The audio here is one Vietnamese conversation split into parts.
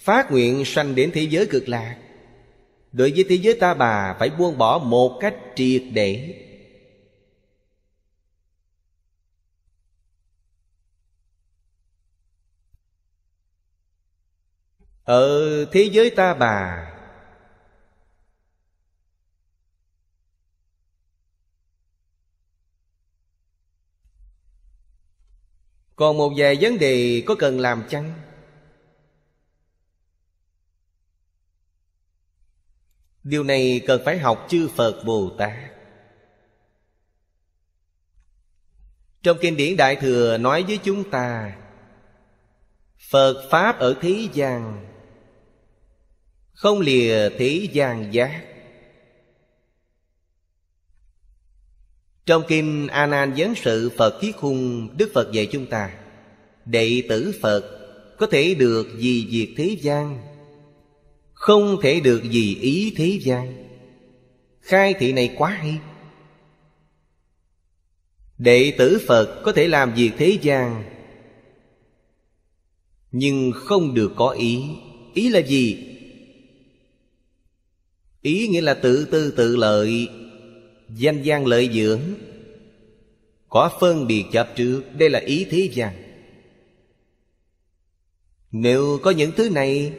Phát nguyện sanh đến thế giới cực lạc Đối với thế giới ta bà phải buông bỏ một cách triệt để Ở thế giới ta bà Còn một vài vấn đề có cần làm chăng? điều này cần phải học chư phật bồ tát trong kinh điển đại thừa nói với chúng ta phật pháp ở thế gian không lìa thế gian giác Trong kinh A Nan vấn sự Phật Kiết khung Đức Phật dạy chúng ta Đệ tử Phật có thể được vì diệt thế gian không thể được gì ý thế gian Khai thị này quá hay Đệ tử Phật có thể làm việc thế gian Nhưng không được có ý Ý là gì? Ý nghĩa là tự tư tự lợi Danh gian lợi dưỡng Có phân biệt chấp trước Đây là ý thế gian Nếu có những thứ này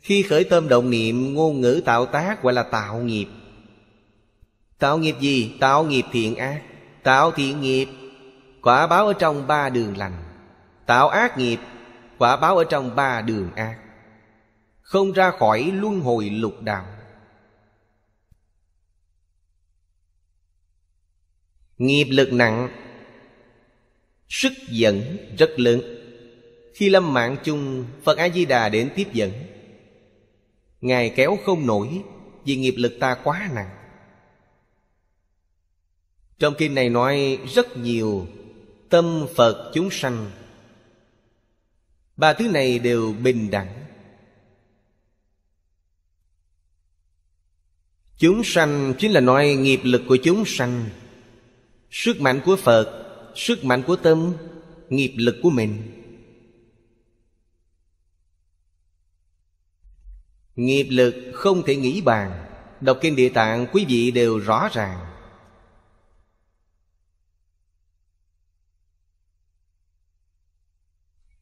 khi khởi tâm động niệm ngôn ngữ tạo tác gọi là tạo nghiệp Tạo nghiệp gì? Tạo nghiệp thiện ác Tạo thiện nghiệp Quả báo ở trong ba đường lành Tạo ác nghiệp Quả báo ở trong ba đường ác Không ra khỏi luân hồi lục đạo Nghiệp lực nặng Sức dẫn rất lớn Khi lâm mạng chung Phật A-di-đà đến tiếp dẫn Ngài kéo không nổi Vì nghiệp lực ta quá nặng Trong kinh này nói rất nhiều Tâm Phật chúng sanh Ba thứ này đều bình đẳng Chúng sanh chính là nói nghiệp lực của chúng sanh Sức mạnh của Phật Sức mạnh của tâm Nghiệp lực của mình Nghiệp lực không thể nghĩ bàn Đọc kinh địa tạng quý vị đều rõ ràng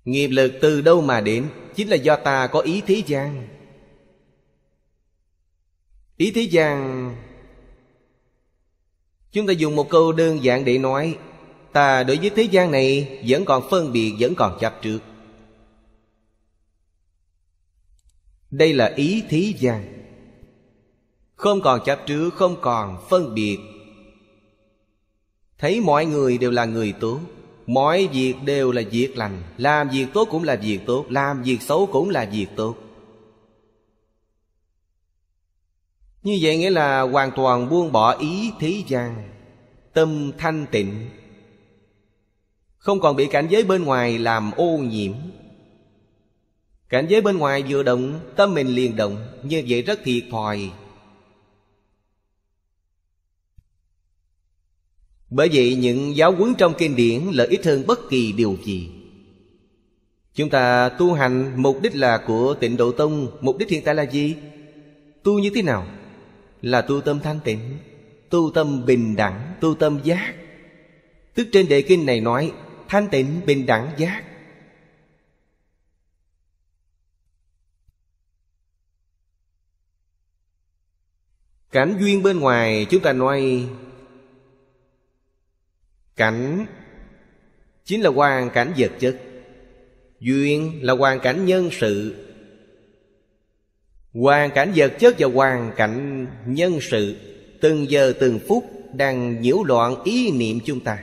Nghiệp lực từ đâu mà đến Chính là do ta có ý thế gian Ý thế gian Chúng ta dùng một câu đơn giản để nói Ta đối với thế gian này Vẫn còn phân biệt Vẫn còn chấp trước đây là ý thế gian không còn chấp trước không còn phân biệt thấy mọi người đều là người tốt mọi việc đều là việc lành làm việc tốt cũng là việc tốt làm việc xấu cũng là việc tốt như vậy nghĩa là hoàn toàn buông bỏ ý thế gian tâm thanh tịnh không còn bị cảnh giới bên ngoài làm ô nhiễm Cảnh giới bên ngoài vừa động Tâm mình liền động Như vậy rất thiệt thòi Bởi vậy những giáo huấn trong kinh điển lợi ích hơn bất kỳ điều gì Chúng ta tu hành mục đích là của tịnh độ tông Mục đích hiện tại là gì? Tu như thế nào? Là tu tâm thanh tịnh Tu tâm bình đẳng, tu tâm giác Tức trên đề kinh này nói Thanh tịnh bình đẳng giác Cảnh duyên bên ngoài chúng ta nói Cảnh Chính là hoàn cảnh vật chất Duyên là hoàn cảnh nhân sự Hoàn cảnh vật chất và hoàn cảnh nhân sự Từng giờ từng phút đang nhiễu loạn ý niệm chúng ta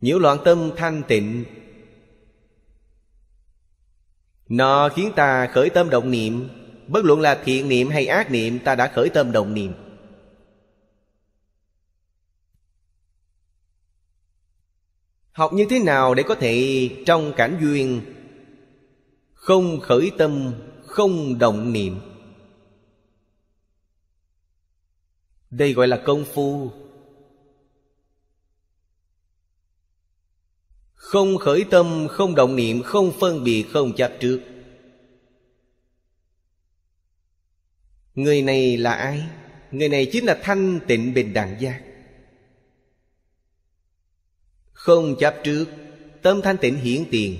Nhiễu loạn tâm thanh tịnh Nó khiến ta khởi tâm động niệm Bất luận là thiện niệm hay ác niệm ta đã khởi tâm đồng niệm Học như thế nào để có thể trong cảnh duyên Không khởi tâm, không động niệm Đây gọi là công phu Không khởi tâm, không động niệm, không phân biệt, không chấp trước Người này là ai? Người này chính là thanh tịnh bình đẳng giác Không chấp trước Tâm thanh tịnh hiển tiền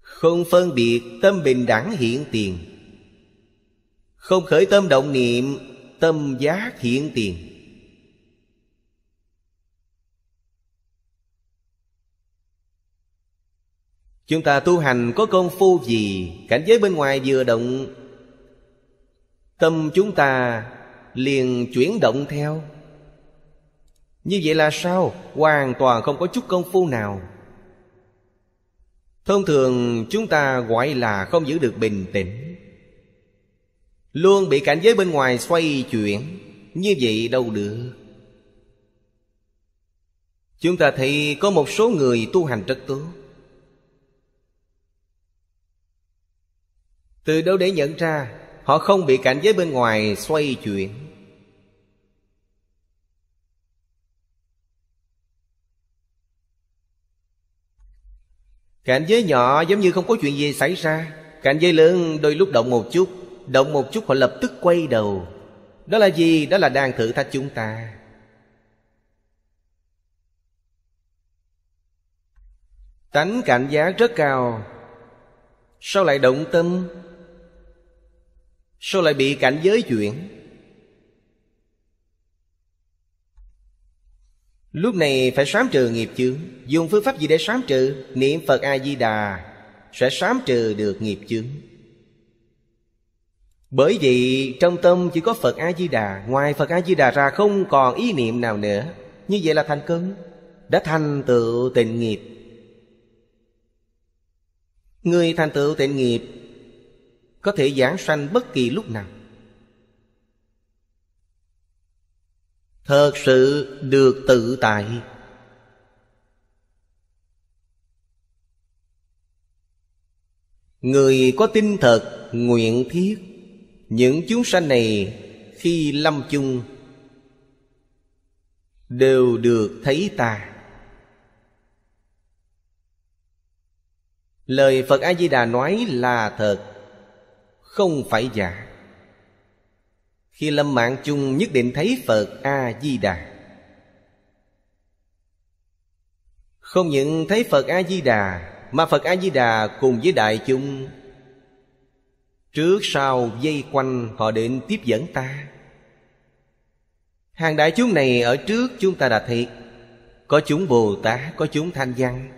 Không phân biệt Tâm bình đẳng hiển tiền Không khởi tâm động niệm Tâm giác hiển tiền Chúng ta tu hành có công phu gì Cảnh giới bên ngoài vừa động tâm chúng ta liền chuyển động theo như vậy là sao hoàn toàn không có chút công phu nào thông thường chúng ta gọi là không giữ được bình tĩnh luôn bị cảnh giới bên ngoài xoay chuyển như vậy đâu được chúng ta thấy có một số người tu hành rất tốt từ đâu để nhận ra Họ không bị cảnh giới bên ngoài xoay chuyển Cảnh giới nhỏ giống như không có chuyện gì xảy ra Cảnh giới lớn đôi lúc động một chút Động một chút họ lập tức quay đầu Đó là gì? Đó là đang thử thách chúng ta Tánh cảnh giá rất cao Sao lại động tâm Sao lại bị cảnh giới chuyển Lúc này phải sám trừ nghiệp chướng Dùng phương pháp gì để sám trừ Niệm Phật A-di-đà Sẽ sám trừ được nghiệp chướng Bởi vì trong tâm chỉ có Phật A-di-đà Ngoài Phật A-di-đà ra không còn ý niệm nào nữa Như vậy là thành công Đã thành tựu tịnh nghiệp Người thành tựu tịnh nghiệp có thể giảng sanh bất kỳ lúc nào thật sự được tự tại người có tin thật nguyện thiết những chúng sanh này khi lâm chung đều được thấy ta lời phật a di đà nói là thật không phải giả khi lâm mạng chung nhất định thấy phật a di đà không những thấy phật a di đà mà phật a di đà cùng với đại chúng trước sau dây quanh họ đến tiếp dẫn ta hàng đại chúng này ở trước chúng ta đã thấy có chúng bồ tát có chúng thanh văn